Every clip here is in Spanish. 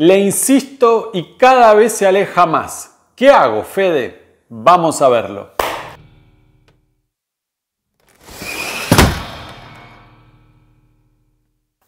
Le insisto y cada vez se aleja más. ¿Qué hago, Fede? Vamos a verlo.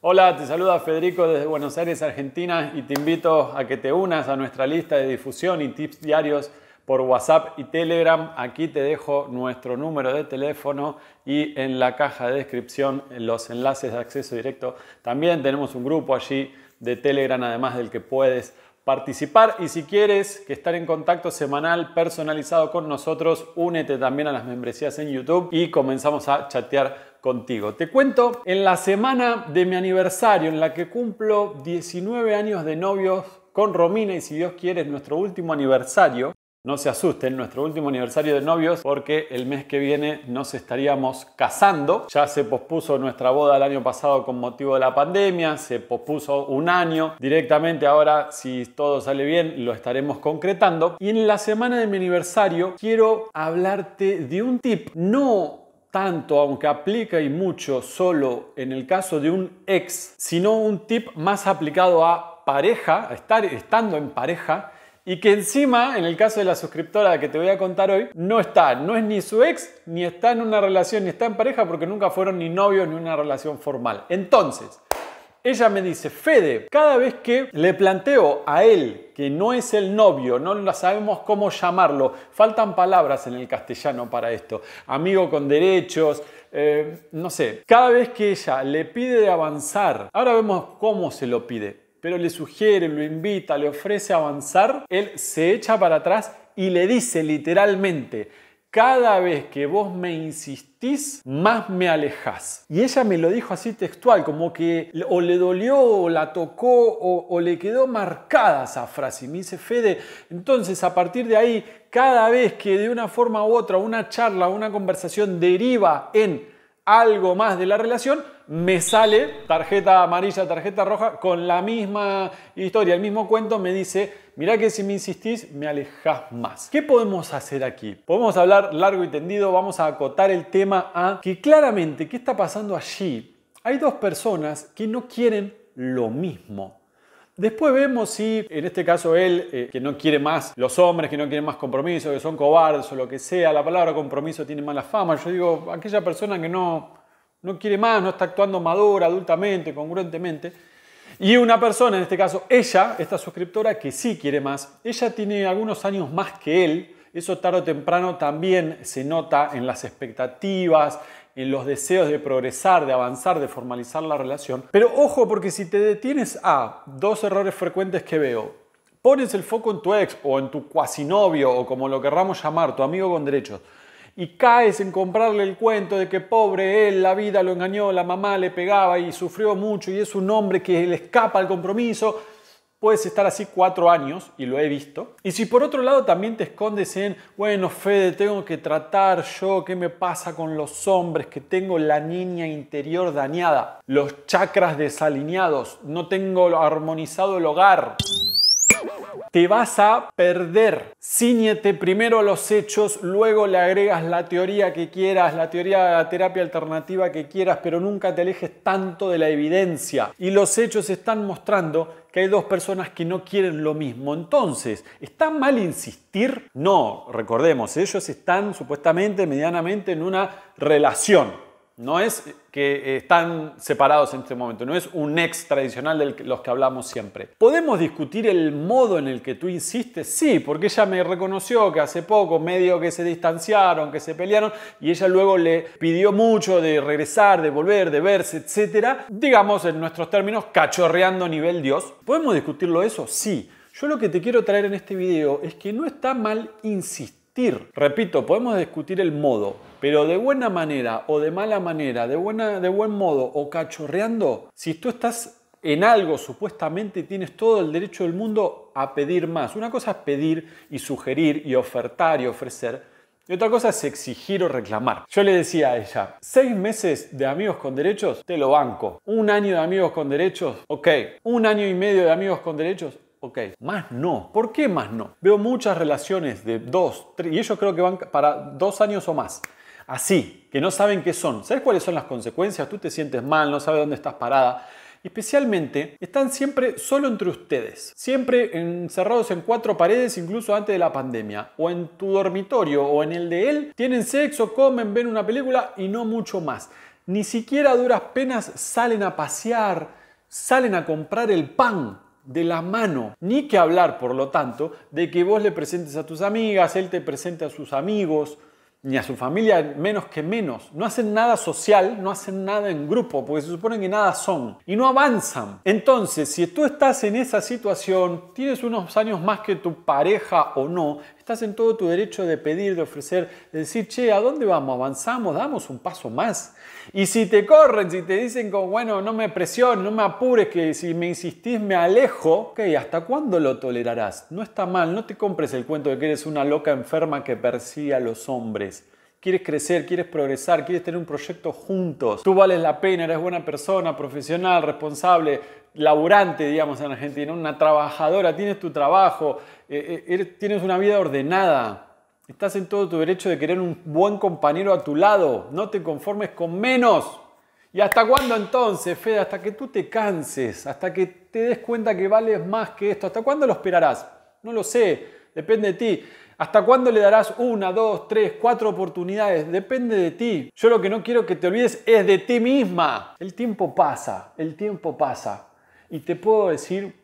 Hola, te saluda Federico desde Buenos Aires, Argentina, y te invito a que te unas a nuestra lista de difusión y tips diarios por WhatsApp y Telegram. Aquí te dejo nuestro número de teléfono y en la caja de descripción los enlaces de acceso directo. También tenemos un grupo allí de Telegram, además del que puedes participar. Y si quieres que estar en contacto semanal personalizado con nosotros, únete también a las membresías en YouTube y comenzamos a chatear contigo. Te cuento, en la semana de mi aniversario, en la que cumplo 19 años de novios con Romina y si Dios quiere es nuestro último aniversario, no se asusten, nuestro último aniversario de novios, porque el mes que viene nos estaríamos casando. Ya se pospuso nuestra boda el año pasado con motivo de la pandemia, se pospuso un año. Directamente ahora, si todo sale bien, lo estaremos concretando. Y en la semana de mi aniversario quiero hablarte de un tip, no tanto, aunque aplica y mucho solo en el caso de un ex, sino un tip más aplicado a pareja, a estar estando en pareja y que encima, en el caso de la suscriptora que te voy a contar hoy, no está, no es ni su ex, ni está en una relación, ni está en pareja, porque nunca fueron ni novios ni una relación formal. Entonces, ella me dice, Fede, cada vez que le planteo a él que no es el novio, no sabemos cómo llamarlo, faltan palabras en el castellano para esto, amigo con derechos, eh, no sé, cada vez que ella le pide de avanzar, ahora vemos cómo se lo pide, pero le sugiere, lo invita, le ofrece avanzar, él se echa para atrás y le dice literalmente, cada vez que vos me insistís, más me alejás. Y ella me lo dijo así textual, como que o le dolió, o la tocó, o, le quedó marcada esa frase. Y me dice, Fede, entonces a partir de ahí, cada vez que de una forma u otra una charla, una conversación deriva en algo más de la relación, me sale tarjeta amarilla, tarjeta roja, con la misma historia, el mismo cuento, me dice, mirá que si me insistís, me alejas más. ¿Qué podemos hacer aquí? Podemos hablar largo y tendido, vamos a acotar el tema a que claramente, ¿qué está pasando allí? Hay dos personas que no quieren lo mismo. Después vemos si, en este caso, él, eh, que no quiere más los hombres, que no quieren más compromiso, que son cobardes o lo que sea, la palabra compromiso tiene mala fama. Yo digo, aquella persona que no, no quiere más, no está actuando madura, adultamente, congruentemente. Y una persona, en este caso ella, esta suscriptora, que sí quiere más, ella tiene algunos años más que él, eso tarde o temprano también se nota en las expectativas, en los deseos de progresar, de avanzar, de formalizar la relación. Pero ojo, porque si te detienes a dos errores frecuentes que veo, pones el foco en tu ex o en tu cuasi novio o como lo querramos llamar, tu amigo con derechos, y caes en comprarle el cuento de que pobre él, la vida lo engañó, la mamá le pegaba y sufrió mucho y es un hombre que le escapa al compromiso, puedes estar así cuatro años y lo he visto. Y si por otro lado también te escondes en, bueno, Fede, tengo que tratar yo, ¿qué me pasa con los hombres? Que tengo la niña interior dañada, los chakras desalineados, no tengo armonizado el hogar te vas a perder. Cíñete primero los hechos, luego le agregas la teoría que quieras, la teoría de la terapia alternativa que quieras, pero nunca te alejes tanto de la evidencia. Y los hechos están mostrando que hay dos personas que no quieren lo mismo. Entonces, ¿está mal insistir? No, recordemos, ellos están supuestamente medianamente en una relación. No es que están separados en este momento, no es un ex tradicional de los que hablamos siempre. ¿Podemos discutir el modo en el que tú insistes? Sí, porque ella me reconoció que hace poco medio que se distanciaron, que se pelearon y ella luego le pidió mucho de regresar, de volver, de verse, etc. Digamos en nuestros términos, cachorreando nivel Dios. ¿Podemos discutirlo eso? Sí. Yo lo que te quiero traer en este video es que no está mal insistir Repito, podemos discutir el modo, pero de buena manera o de mala manera, de, buena, de buen modo o cachorreando, si tú estás en algo supuestamente tienes todo el derecho del mundo a pedir más. Una cosa es pedir y sugerir y ofertar y ofrecer. Y otra cosa es exigir o reclamar. Yo le decía a ella, seis meses de amigos con derechos, te lo banco. Un año de amigos con derechos, ok. Un año y medio de amigos con derechos, ok, más no. ¿Por qué más no? Veo muchas relaciones de dos, tres, y ellos creo que van para dos años o más. Así, que no saben qué son. ¿Sabes cuáles son las consecuencias? Tú te sientes mal, no sabes dónde estás parada. Especialmente están siempre solo entre ustedes, siempre encerrados en cuatro paredes, incluso antes de la pandemia, o en tu dormitorio o en el de él, tienen sexo, comen, ven una película y no mucho más. Ni siquiera duras penas salen a pasear, salen a comprar el pan, de la mano. Ni que hablar, por lo tanto, de que vos le presentes a tus amigas, él te presente a sus amigos, ni a su familia, menos que menos. No hacen nada social, no hacen nada en grupo, porque se supone que nada son y no avanzan. Entonces, si tú estás en esa situación, tienes unos años más que tu pareja o no, Estás en todo tu derecho de pedir, de ofrecer, de decir, che, ¿a dónde vamos? ¿Avanzamos? ¿Damos un paso más? Y si te corren, si te dicen, como, bueno, no me presiones, no me apures, que si me insistís me alejo, ok, ¿hasta cuándo lo tolerarás? No está mal, no te compres el cuento de que eres una loca enferma que persigue a los hombres quieres crecer, quieres progresar, quieres tener un proyecto juntos. Tú vales la pena, eres buena persona, profesional, responsable, laburante, digamos, en Argentina, una trabajadora, tienes tu trabajo, eh, eh, tienes una vida ordenada, estás en todo tu derecho de querer un buen compañero a tu lado, no te conformes con menos. ¿Y hasta cuándo entonces, Fede? Hasta que tú te canses, hasta que te des cuenta que vales más que esto, ¿hasta cuándo lo esperarás? No lo sé, depende de ti. ¿Hasta cuándo le darás una, dos, tres, cuatro oportunidades? Depende de ti. Yo lo que no quiero que te olvides es de ti misma. El tiempo pasa, el tiempo pasa y te puedo decir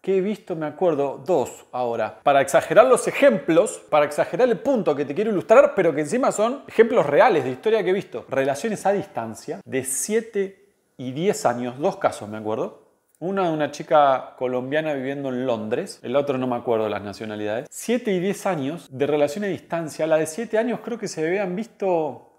que he visto, me acuerdo, dos ahora. Para exagerar los ejemplos, para exagerar el punto que te quiero ilustrar, pero que encima son ejemplos reales de historia que he visto. Relaciones a distancia de 7 y 10 años, dos casos me acuerdo. Una de una chica colombiana viviendo en Londres, el otro no me acuerdo las nacionalidades. 7 y 10 años de relación a distancia. La de 7 años creo que se habían visto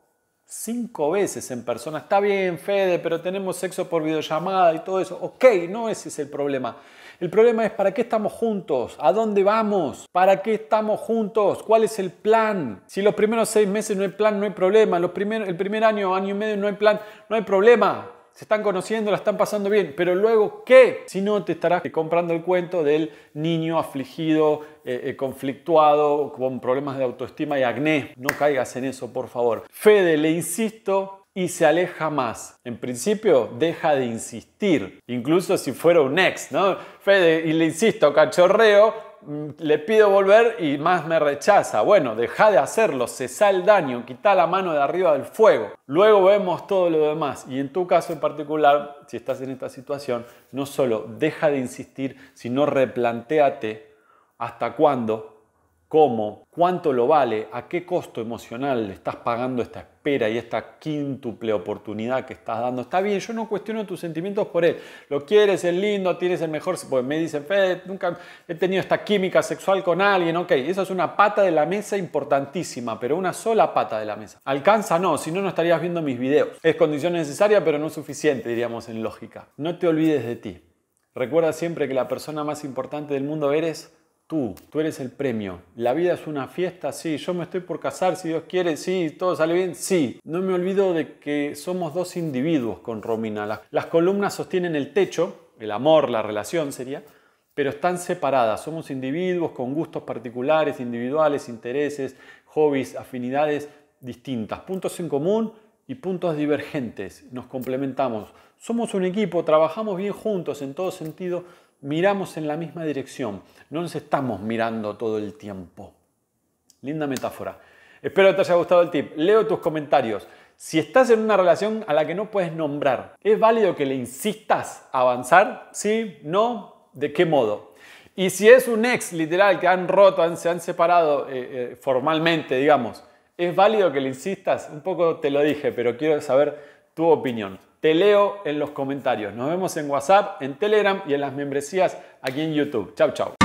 cinco veces en persona. Está bien, Fede, pero tenemos sexo por videollamada y todo eso. Ok, no ese es el problema. El problema es para qué estamos juntos, a dónde vamos, para qué estamos juntos, cuál es el plan. Si los primeros seis meses no hay plan, no hay problema. Los primeros el primer año, año y medio no hay plan, no hay problema se están conociendo, la están pasando bien, pero luego, ¿qué? Si no, te estarás comprando el cuento del niño afligido, eh, eh, conflictuado, con problemas de autoestima y acné. No caigas en eso, por favor. Fede, le insisto, y se aleja más. En principio, deja de insistir, incluso si fuera un ex, ¿no? Fede, y le insisto, cachorreo, Mm, le pido volver y más me rechaza. Bueno, deja de hacerlo, cesa el daño, quita la mano de arriba del fuego. Luego vemos todo lo demás. Y en tu caso en particular, si estás en esta situación, no solo deja de insistir, sino replantéate hasta cuándo cómo, cuánto lo vale, a qué costo emocional le estás pagando esta espera y esta quíntuple oportunidad que estás dando. Está bien, yo no cuestiono tus sentimientos por él. Lo quieres, es lindo, tienes el mejor. Pues me dicen, Fede, nunca he tenido esta química sexual con alguien. Ok, esa es una pata de la mesa importantísima, pero una sola pata de la mesa. Alcanza, no, si no, no estarías viendo mis videos. Es condición necesaria, pero no suficiente, diríamos en lógica. No te olvides de ti. Recuerda siempre que la persona más importante del mundo eres tú, tú eres el premio. La vida es una fiesta, sí. Yo me estoy por casar, si Dios quiere, sí. Todo sale bien, sí. No me olvido de que somos dos individuos con Romina. Las, las columnas sostienen el techo, el amor, la relación sería, pero están separadas. Somos individuos con gustos particulares, individuales, intereses, hobbies, afinidades distintas. Puntos en común y puntos divergentes. Nos complementamos. Somos un equipo, trabajamos bien juntos en todo sentido miramos en la misma dirección, no nos estamos mirando todo el tiempo. Linda metáfora. Espero que te haya gustado el tip. Leo tus comentarios. Si estás en una relación a la que no puedes nombrar, ¿es válido que le insistas a avanzar? ¿Sí? ¿No? ¿De qué modo? Y si es un ex, literal, que han roto, se han separado eh, eh, formalmente, digamos, ¿es válido que le insistas? Un poco te lo dije, pero quiero saber tu opinión. Te leo en los comentarios. Nos vemos en WhatsApp, en Telegram y en las membresías aquí en YouTube. Chau, chau.